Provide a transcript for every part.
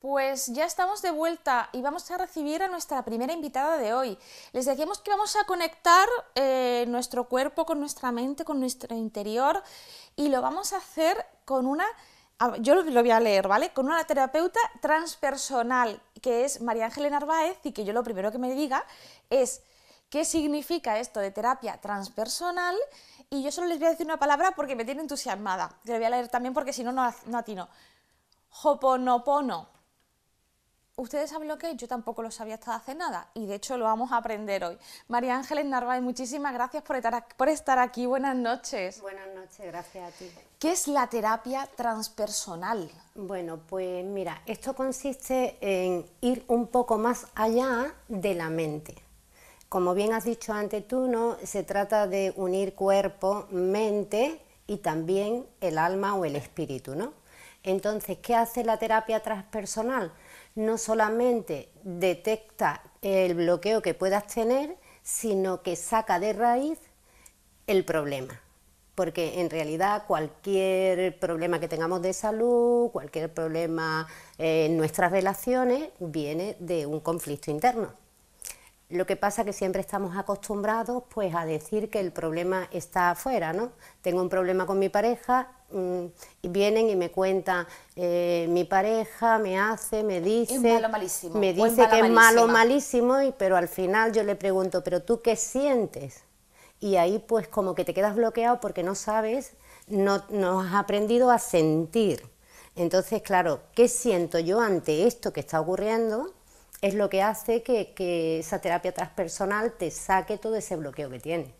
Pues ya estamos de vuelta y vamos a recibir a nuestra primera invitada de hoy. Les decíamos que vamos a conectar eh, nuestro cuerpo con nuestra mente, con nuestro interior y lo vamos a hacer con una, yo lo voy a leer, ¿vale? Con una terapeuta transpersonal que es María Ángela Narváez y que yo lo primero que me diga es qué significa esto de terapia transpersonal y yo solo les voy a decir una palabra porque me tiene entusiasmada. Lo voy a leer también porque si no, no atino. Hoponopono ustedes saben lo que es, yo tampoco lo sabía hasta hace nada y de hecho lo vamos a aprender hoy. María Ángeles Narváez, muchísimas gracias por estar, por estar aquí, buenas noches. Buenas noches, gracias a ti. ¿Qué es la terapia transpersonal? Bueno, pues mira, esto consiste en ir un poco más allá de la mente. Como bien has dicho antes tú, ¿no? se trata de unir cuerpo, mente y también el alma o el espíritu. ¿no? Entonces, ¿qué hace la terapia transpersonal? no solamente detecta el bloqueo que puedas tener, sino que saca de raíz el problema. Porque en realidad cualquier problema que tengamos de salud, cualquier problema en nuestras relaciones, viene de un conflicto interno. Lo que pasa es que siempre estamos acostumbrados pues, a decir que el problema está afuera, ¿no? Tengo un problema con mi pareja Mm, y vienen y me cuentan, eh, mi pareja me hace, me dice, me dice que es malo, malísimo, malísimo y, pero al final yo le pregunto, pero tú qué sientes? Y ahí pues como que te quedas bloqueado porque no sabes, no, no has aprendido a sentir. Entonces, claro, ¿qué siento yo ante esto que está ocurriendo? Es lo que hace que, que esa terapia transpersonal te saque todo ese bloqueo que tiene.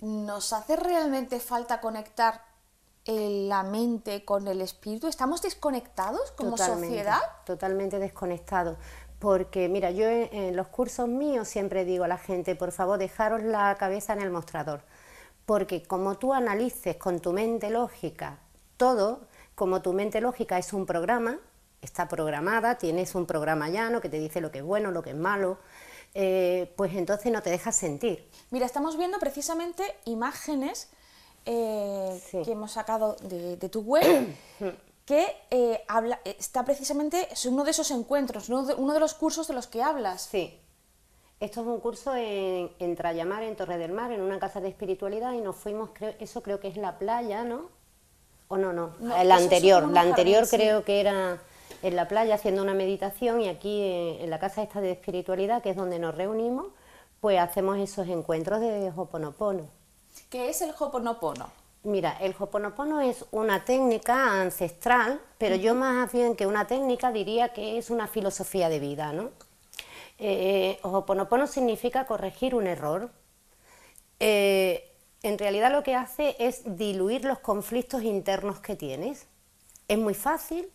¿Nos hace realmente falta conectar la mente con el espíritu? ¿Estamos desconectados como sociedad? Totalmente desconectados. Porque mira, yo en, los cursos míos siempre digo a la gente, por favor, dejaros la cabeza en el mostrador. Porque como tú analices con tu mente lógica todo, como tu mente lógica es un programa, está programada, tienes un programa llano que te dice lo que es bueno, lo que es malo, eh, pues entonces no te dejas sentir. Mira, estamos viendo precisamente imágenes eh, que hemos sacado de, tu web, que eh, habla, está precisamente, es uno de esos encuentros, uno de, los cursos de los que hablas. Sí. Esto es un curso en, en en Torre del Mar, en una casa de espiritualidad, y nos fuimos, eso creo que es la playa, ¿no? O no, no, la anterior, la anterior creo que era en la playa haciendo una meditación y aquí en, eh, en la casa esta de espiritualidad, que es donde nos reunimos, pues hacemos esos encuentros de Hoponopono. ¿Qué es el hoponopono? Mira, el hoponopono es una técnica ancestral, pero yo más bien que una técnica diría que es una filosofía de vida, ¿no? Eh, hoponopono significa corregir un error. Eh, en realidad lo que hace es diluir los conflictos internos que tienes. Es muy fácil,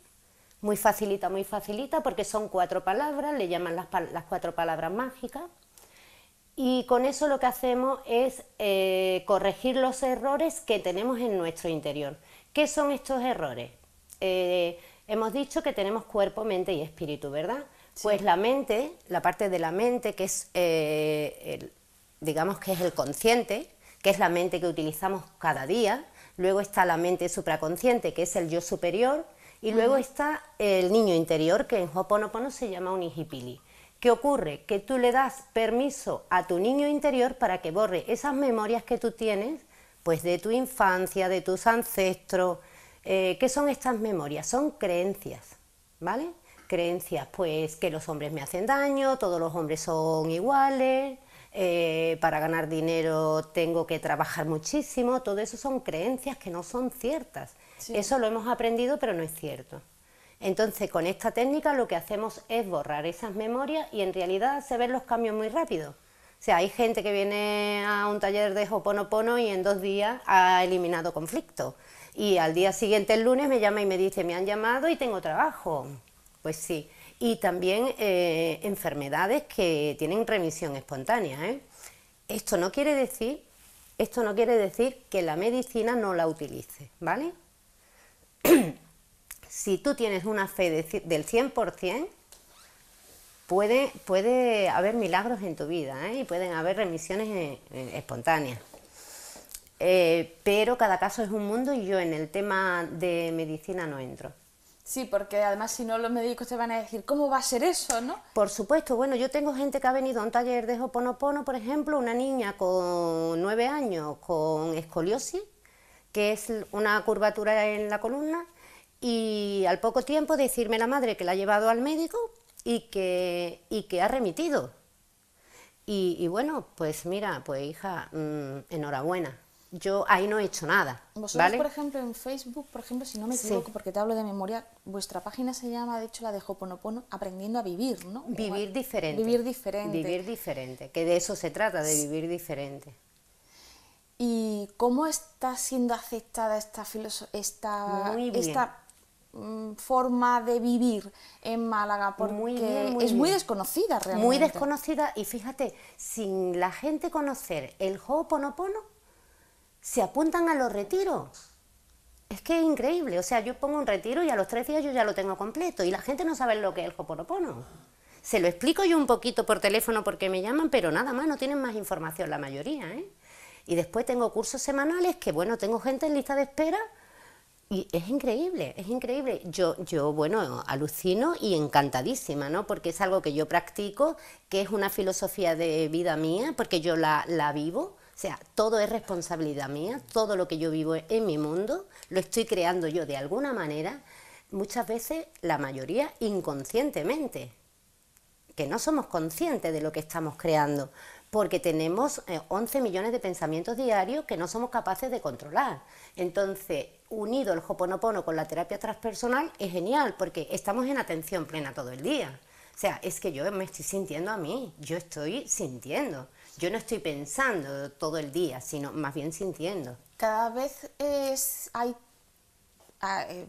muy facilita, muy facilita, porque son cuatro palabras, le llaman las cuatro palabras mágicas y con eso lo que hacemos es eh, corregir los errores que tenemos en nuestro interior. ¿Qué son estos errores? Eh, hemos dicho que tenemos cuerpo, mente y espíritu, ¿verdad? Pues la mente, la parte de la mente que es, eh, el, digamos que es el consciente, que es la mente que utilizamos cada día, luego está la mente supraconsciente, que es el yo superior, y luego está el niño interior, que en Hoponopono se llama un hijipili. ¿Qué ocurre? Que tú le das permiso a tu niño interior para que borre esas memorias que tú tienes, pues de tu infancia, de tus ancestros. Eh, ¿Qué son estas memorias? Son creencias, ¿vale? Creencias, pues que los hombres me hacen daño, todos los hombres son iguales, eh, para ganar dinero tengo que trabajar muchísimo, todo eso son creencias que no son ciertas. Eso lo hemos aprendido, pero no es cierto. Entonces, con esta técnica lo que hacemos es borrar esas memorias y en realidad se ven los cambios muy rápidos. O sea, hay gente que viene a un taller de Hoponopono y en dos días ha eliminado conflicto. Y al día siguiente, el lunes, me llama y me dice, me han llamado y tengo trabajo. Pues sí. Y también eh, enfermedades que tienen remisión espontánea. ¿eh? Esto no quiere decir, esto no quiere decir que la medicina no la utilice, ¿vale? si tú tienes una fe del 100%, puede, puede haber milagros en tu vida ¿eh? y pueden haber remisiones eh, eh, espontáneas. pero cada caso es un mundo y yo en el tema de medicina no entro. Sí, porque además si no los médicos te van a decir, ¿cómo va a ser eso, no? Por supuesto, bueno, yo tengo gente que ha venido a un taller de Hoponopono, por ejemplo, una niña con nueve años con escoliosis, que es una curvatura en la columna, y al poco tiempo decirme la madre que la ha llevado al médico y que, que ha remitido. Y, bueno, pues mira, pues hija, mm, enhorabuena. Yo ahí no he hecho nada. Vosotros, por ejemplo, en Facebook, por ejemplo, si no me equivoco, porque te hablo de memoria, vuestra página se llama, de hecho, la de Hoponopono, Aprendiendo a Vivir, ¿no? Vivir diferente. Vivir diferente. Vivir diferente, que de eso se trata, de vivir diferente. ¿Y cómo está siendo aceptada esta filosofía, esta Mm, forma de vivir en Málaga, porque muy es muy desconocida realmente. Muy desconocida y fíjate, sin la gente conocer el Ho'oponopono, se apuntan a los retiros. Es que es increíble, o sea, yo pongo un retiro y a los tres días yo ya lo tengo completo y la gente no sabe lo que es el Ho'oponopono. Se lo explico yo un poquito por teléfono porque me llaman, pero nada más, no tienen más información la mayoría, ¿eh? Y después tengo cursos semanales que, bueno, tengo gente en lista de espera y es increíble, es increíble. Yo, yo, bueno, alucino y encantadísima, ¿no? Porque es algo que yo practico, que es una filosofía de vida mía, porque yo la, la vivo. O sea, todo es responsabilidad mía, todo lo que yo vivo en mi mundo, lo estoy creando yo de alguna manera, muchas veces la mayoría inconscientemente, que no somos conscientes de lo que estamos creando, porque tenemos 11 eh, millones de pensamientos diarios que no somos capaces de controlar. Entonces, unido el hoponopono con la terapia transpersonal es genial porque estamos en atención plena todo el día. O sea, es que yo me estoy sintiendo a mí, yo estoy sintiendo. Yo no estoy pensando todo el día, sino más bien sintiendo. Cada vez es, hay, ah, eh,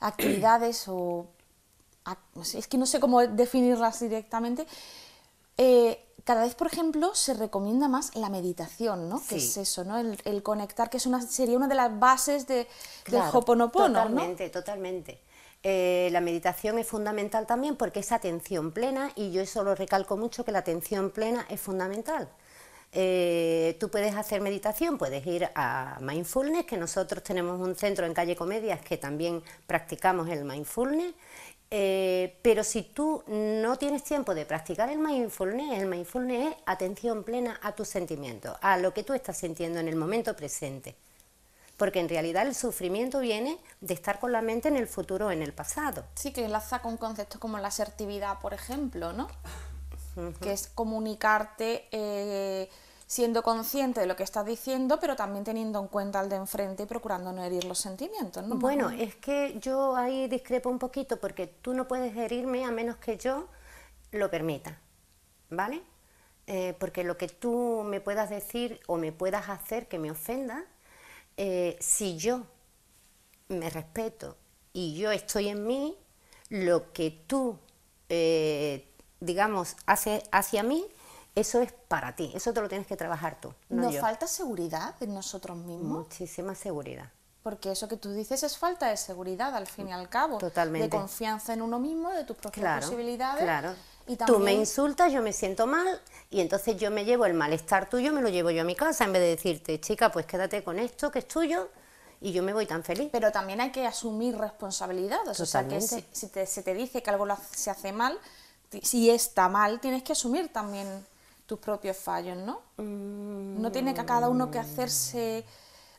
actividades o... Ah, es que no sé cómo definirlas directamente. Eh, cada vez, por ejemplo, se recomienda más la meditación, ¿no? Que es eso, ¿no? El, conectar, que sería una de las bases de, del Hoponopono, Totalmente, totalmente. Eh, la meditación es fundamental también porque es atención plena y yo eso lo recalco mucho que la atención plena es fundamental. Eh, tú puedes hacer meditación, puedes ir a mindfulness, que nosotros tenemos un centro en calle Comedias que también practicamos el mindfulness eh, pero si tú no tienes tiempo de practicar el mindfulness, el mindfulness es atención plena a tus sentimientos, a lo que tú estás sintiendo en el momento presente. Porque en realidad el sufrimiento viene de estar con la mente en el futuro o en el pasado. Sí, que enlaza con conceptos como la asertividad, por ejemplo, ¿no? Que es comunicarte. Eh, siendo consciente de lo que estás diciendo, pero también teniendo en cuenta al de enfrente y procurando no herir los sentimientos. Bueno, es que yo ahí discrepo un poquito porque tú no puedes herirme a menos que yo lo permita, ¿vale? Eh, porque lo que tú me puedas decir o me puedas hacer que me ofenda, eh, si yo me respeto y yo estoy en mí, lo que tú, eh, digamos, haces hacia mí eso es para ti, eso te lo tienes que trabajar tú. No ¿Nos falta seguridad en nosotros mismos? Muchísima seguridad. Porque eso que tú dices es falta de seguridad, al fin y al cabo. Totalmente. De confianza en uno mismo, de tus propias posibilidades. Claro. Y Tú me insultas, yo me siento mal y entonces yo me llevo el malestar tuyo, me lo llevo yo a mi casa en vez de decirte, chica, pues quédate con esto que es tuyo y yo me voy tan feliz. Pero también hay que asumir responsabilidad. O sea, que si, se te dice que algo se hace mal, si está mal, tienes que asumir también tus propios fallos, ¿no? Mm. No tiene que cada uno que hacerse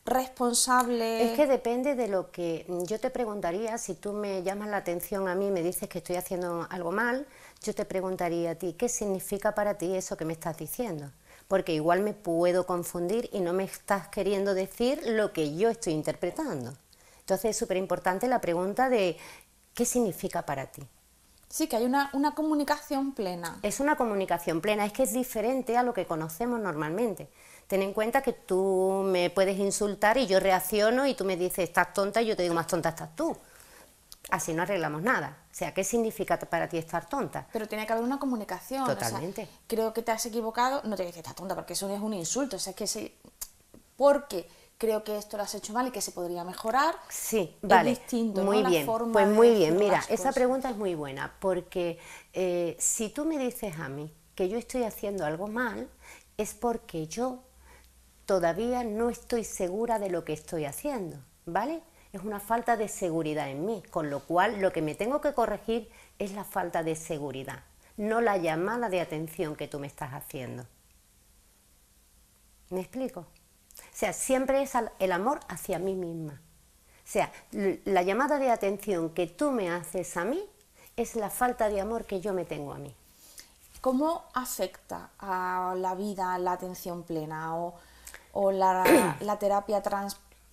responsable. Es que depende de lo que mm, yo te preguntaría, si tú me llamas la atención a mí y me dices que estoy haciendo algo mal, yo te preguntaría a ti, ¿qué significa para ti eso que me estás diciendo? Porque igual me puedo confundir y no me estás queriendo decir lo que yo estoy interpretando. Entonces es súper importante la pregunta de ¿qué significa para ti? Sí, que hay una, comunicación plena. Es una comunicación plena, es que es diferente a lo que conocemos normalmente. Ten en cuenta que tú me puedes insultar y yo reacciono y tú me dices, estás tonta, y yo te digo, más tonta estás tú. Así no arreglamos nada. O sea, ¿qué significa para ti estar tonta? Pero tiene que haber una comunicación. Totalmente. creo que te has equivocado, no te dices, estás tonta, porque eso es un insulto. O sea, es que sí. Porque creo que esto lo has hecho mal y que se podría mejorar. Sí, vale. Distinto, muy bien. pues muy bien, mira, esa pregunta es muy buena, porque eh, si tú me dices a mí que yo estoy haciendo algo mal, es porque yo todavía no estoy segura de lo que estoy haciendo, ¿vale? Es una falta de seguridad en mí, con lo cual lo que me tengo que corregir es la falta de seguridad, no la llamada de atención que tú me estás haciendo. ¿Me explico? O sea, siempre es el amor hacia mí misma. O sea, la llamada de atención que tú me haces a mí es la falta de amor que yo me tengo a mí. ¿Cómo afecta a la vida la atención plena o, la, terapia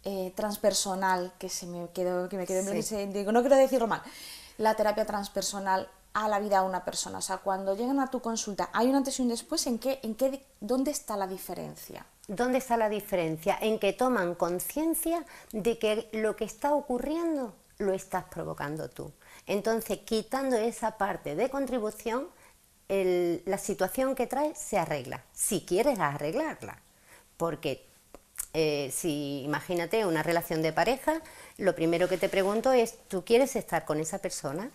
eh, transpersonal que se me quedó, que me digo, no quiero decirlo mal, la terapia transpersonal a la vida de una persona? O sea, cuando llegan a tu consulta, ¿hay un antes y un después? ¿En en qué, dónde está la diferencia? ¿Dónde está la diferencia? En que toman conciencia de que lo que está ocurriendo lo estás provocando tú. Entonces, quitando esa parte de contribución, la situación que trae se arregla, si quieres arreglarla. Porque eh, si imagínate una relación de pareja, lo primero que te pregunto es, ¿tú quieres estar con esa persona?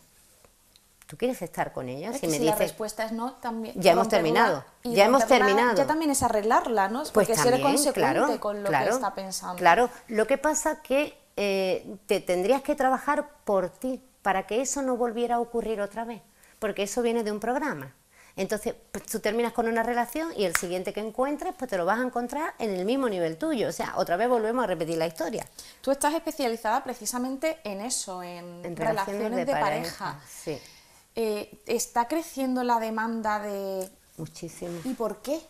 ¿Tú quieres estar con ella? si me la respuesta es no, también. Ya hemos terminado. ya hemos terminado. Ya también es arreglarla, ¿no? Pues porque ser consecuente con lo que está pensando. Claro, lo que pasa que eh, te tendrías que trabajar por ti para que eso no volviera a ocurrir otra vez, porque eso viene de un programa. Entonces, pues, tú terminas con una relación y el siguiente que encuentres, pues te lo vas a encontrar en el mismo nivel tuyo. O sea, otra vez volvemos a repetir la historia. Tú estás especializada precisamente en eso, en, relaciones, de, pareja. Sí. Eh, ¿está creciendo la demanda de...? Muchísimo. ¿Y por qué?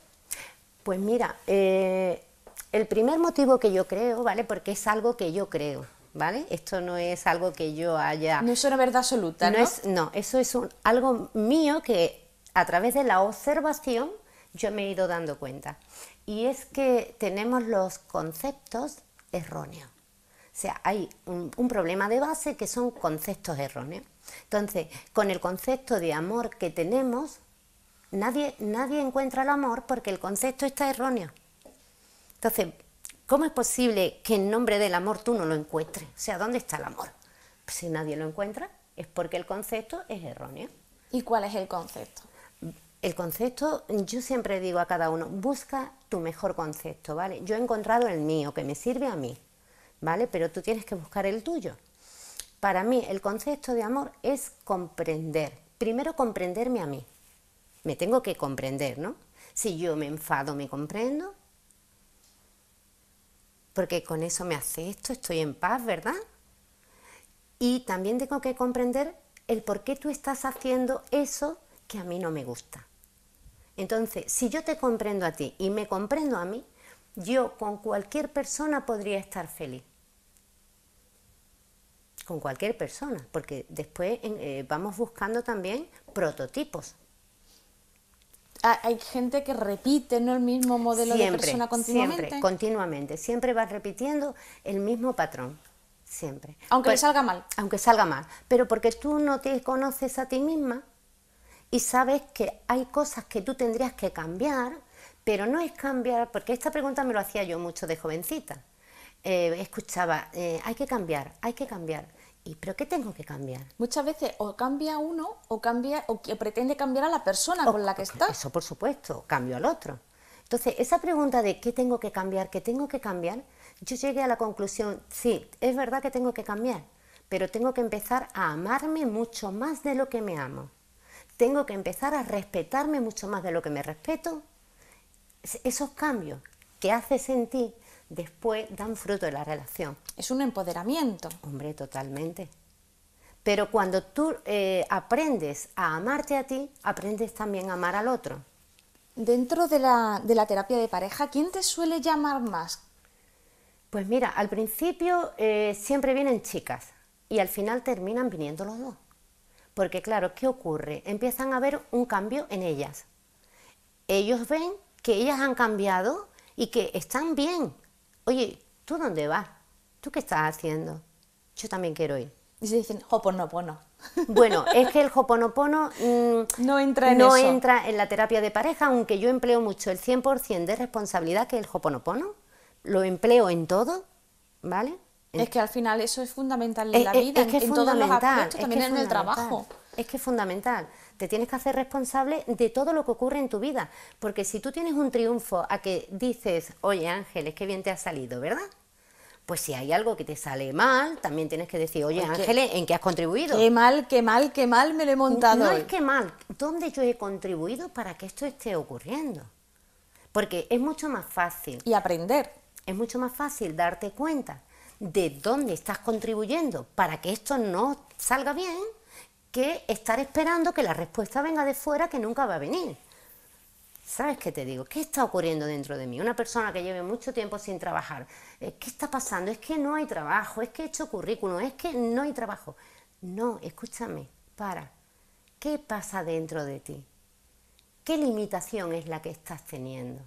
Pues mira, eh, el primer motivo que yo creo, ¿vale? Porque es algo que yo creo, ¿vale? Esto no es algo que yo haya... No es una verdad absoluta, ¿no? No, es, eso es algo mío que a través de la observación yo me he ido dando cuenta. Y es que tenemos los conceptos erróneos. O sea, hay un problema de base que son conceptos erróneos. Entonces, con el concepto de amor que tenemos, nadie, encuentra el amor porque el concepto está erróneo. Entonces, ¿cómo es posible que en nombre del amor tú no lo encuentres? O sea, ¿dónde está el amor? si nadie lo encuentra, es porque el concepto es erróneo. ¿Y cuál es el concepto? El concepto, yo siempre digo a cada uno, busca tu mejor concepto, ¿vale? Yo he encontrado el mío, que me sirve a mí, ¿vale? Pero tú tienes que buscar el tuyo. Para mí el concepto de amor es comprender. Primero comprenderme a mí. Me tengo que comprender, ¿no? Si yo me enfado, me comprendo. Porque con eso me acepto, estoy en paz, ¿verdad? Y también tengo que comprender el por qué tú estás haciendo eso que a mí no me gusta. Entonces, si yo te comprendo a ti y me comprendo a mí, yo con cualquier persona podría estar feliz con cualquier persona, porque después eh, vamos buscando también prototipos. Ah, hay gente que repite ¿no? el mismo modelo de persona continuamente. Siempre, continuamente. Siempre vas repitiendo el mismo patrón. Siempre. Aunque pues, salga mal. Aunque salga mal. Pero porque tú no te conoces a ti misma y sabes que hay cosas que tú tendrías que cambiar, pero no es cambiar, porque esta pregunta me lo hacía yo mucho de jovencita. Eh, escuchaba, eh, hay que cambiar, hay que cambiar. ¿Y pero qué tengo que cambiar? Muchas veces o cambia uno o cambia o pretende cambiar a la persona con la que está. Eso por supuesto, cambio al otro. Entonces, esa pregunta de qué tengo que cambiar, qué tengo que cambiar, yo llegué a la conclusión, sí, es verdad que tengo que cambiar, pero tengo que empezar a amarme mucho más de lo que me amo. Tengo que empezar a respetarme mucho más de lo que me respeto. Esos cambios que haces en ti después dan fruto de la relación. Es un empoderamiento. Hombre, totalmente. Pero cuando tú eh, aprendes a amarte a ti, aprendes también a amar al otro. Dentro de la, terapia de pareja, ¿quién te suele llamar más? Pues mira, al principio eh, siempre vienen chicas y al final terminan viniendo los dos. Porque claro, ¿qué ocurre? Empiezan a ver un cambio en ellas. Ellos ven que ellas han cambiado y que están bien, oye, ¿tú dónde vas? ¿Tú qué estás haciendo? Yo también quiero ir. Y se dicen hoponopono. Bueno, es que el hoponopono mm, no, entra en, no entra en la terapia de pareja, aunque yo empleo mucho el 100% de responsabilidad que el hoponopono, lo empleo en todo, ¿vale? Es que al final eso es fundamental en la vida, es es en todos los aspectos, también en el trabajo. Es que es fundamental. Te tienes que hacer responsable de todo lo que ocurre en tu vida. Porque si tú tienes un triunfo a que dices, oye Ángeles, que bien te ha salido, ¿verdad? Pues si hay algo que te sale mal, también tienes que decir, oye Ángeles, ¿en qué has contribuido? Qué mal, qué mal, qué mal me lo he montado. No, es que mal, ¿dónde yo he contribuido para que esto esté ocurriendo? Porque es mucho más fácil. Y aprender. Es mucho más fácil darte cuenta de dónde estás contribuyendo para que esto no salga bien que estar esperando que la respuesta venga de fuera que nunca va a venir. ¿Sabes qué te digo? ¿Qué está ocurriendo dentro de mí? Una persona que lleve mucho tiempo sin trabajar. Eh, ¿Qué está pasando? Es que no hay trabajo, es que he hecho currículum, es que no hay trabajo. No, escúchame, para. ¿Qué pasa dentro de ti? ¿Qué limitación es la que estás teniendo?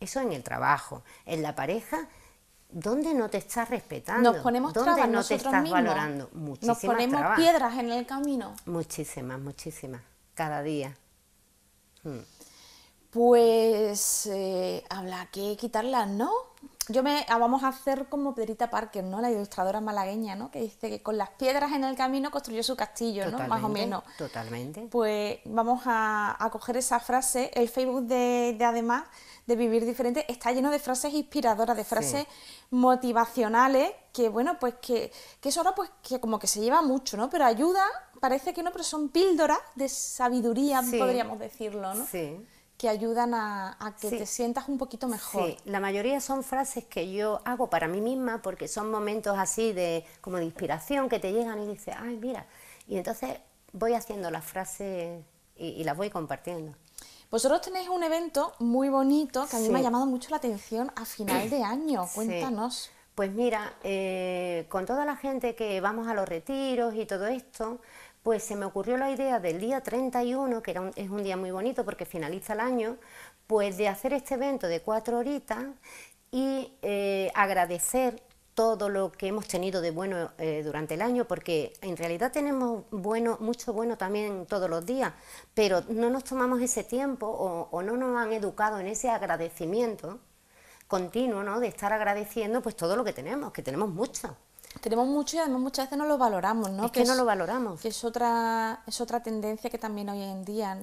Eso en el trabajo, en la pareja ¿Dónde no te estás respetando? Nos ponemos ¿Dónde no te estás valorando? Muchísimas Nos ponemos piedras en el camino. Muchísimas, muchísimas. Cada día. Hmm. Pues eh, habla que quitarlas, ¿no? yo me ah, vamos a hacer como Pedrita Parker, ¿no? La ilustradora malagueña, ¿no? Que dice que con las piedras en el camino construyó su castillo, ¿no? Más o menos. Totalmente. Pues vamos a, coger esa frase. El Facebook de, además de vivir diferente está lleno de frases inspiradoras, de frases motivacionales que bueno, pues que, que eso ahora pues que como que se lleva mucho, ¿no? Pero ayuda, parece que no, pero son píldoras de sabiduría, podríamos decirlo, ¿no? Sí que ayudan a, que te sientas un poquito mejor. Sí, la mayoría son frases que yo hago para mí misma porque son momentos así de como de inspiración que te llegan y dices, ay, mira. Y entonces voy haciendo las frases y, las voy compartiendo. Vosotros tenéis un evento muy bonito que a mí me ha llamado mucho la atención a final de año. Cuéntanos. Pues mira, eh, con toda la gente que vamos a los retiros y todo esto, pues se me ocurrió la idea del día 31, que es un día muy bonito porque finaliza el año, pues de hacer este evento de cuatro horitas y eh, agradecer todo lo que hemos tenido de bueno eh, durante el año, porque en realidad tenemos bueno, mucho bueno también todos los días, pero no nos tomamos ese tiempo o, o no nos han educado en ese agradecimiento continuo, ¿no? De estar agradeciendo pues todo lo que tenemos, que tenemos mucho tenemos mucho y además muchas veces no lo valoramos, ¿no? Es que, no lo valoramos. Que es otra, es otra tendencia que también hoy en día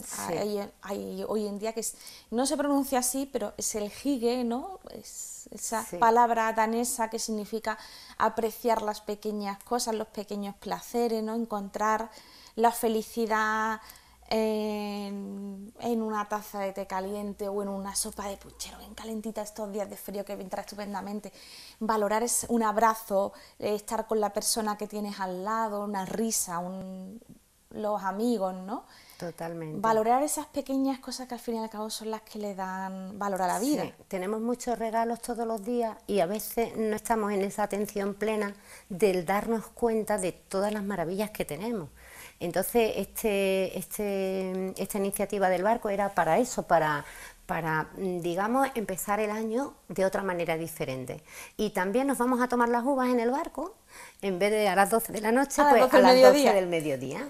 hay, hoy en día que no se pronuncia así, pero es el hige, ¿no? Es esa palabra danesa que significa apreciar las pequeñas cosas, los pequeños placeres, ¿no? Encontrar la felicidad en, una taza de té caliente o en una sopa de puchero bien calentita estos días de frío que vendrá estupendamente. Valorar es un abrazo, eh, estar con la persona que tienes al lado, una risa, un, los amigos, ¿no? Totalmente. Valorar esas pequeñas cosas que al fin y al cabo son las que le dan valor a la vida. tenemos muchos regalos todos los días y a veces no estamos en esa atención plena del darnos cuenta de todas las maravillas que tenemos. Entonces, este, este, esta iniciativa del barco era para eso, para, mm, digamos, empezar el año de otra manera diferente. Y también nos vamos a tomar las uvas en el barco, en vez de a las 12 de la noche, pues a las 12 pues, del mediodía.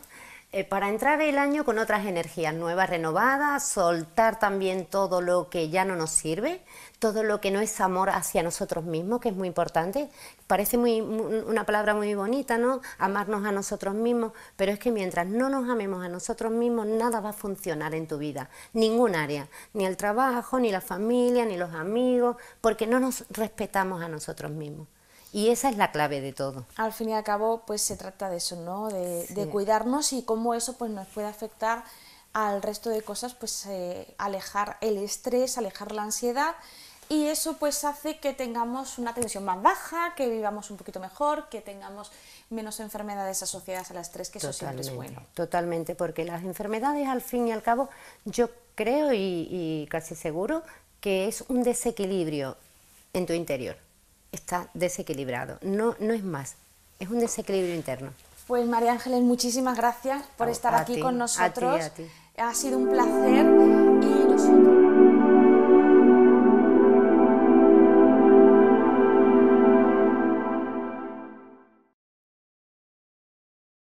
Eh, para entrar el año con otras energías nuevas, renovadas, soltar también todo lo que ya no nos sirve, todo lo que no es amor hacia nosotros mismos, que es muy importante. Parece una palabra muy bonita, ¿no? Amarnos a nosotros mismos, pero es que mientras no nos amemos a nosotros mismos, nada va a funcionar en tu vida, ningún área, ni el trabajo, ni la familia, ni los amigos, porque no nos respetamos a nosotros mismos. Y esa es la clave de todo. Al fin y al cabo, pues se trata de eso, ¿no? De, cuidarnos y cómo eso pues, nos puede afectar al resto de cosas, pues eh, alejar el estrés, alejar la ansiedad y eso pues hace que tengamos una tensión más baja, que vivamos un poquito mejor, que tengamos menos enfermedades asociadas al estrés, que eso es bueno. Totalmente, porque las enfermedades al fin y al cabo yo creo y casi seguro que es un desequilibrio en tu interior está desequilibrado. No, no es más, es un desequilibrio interno. Pues María Ángeles, muchísimas gracias por estar aquí con nosotros. Ha sido un placer.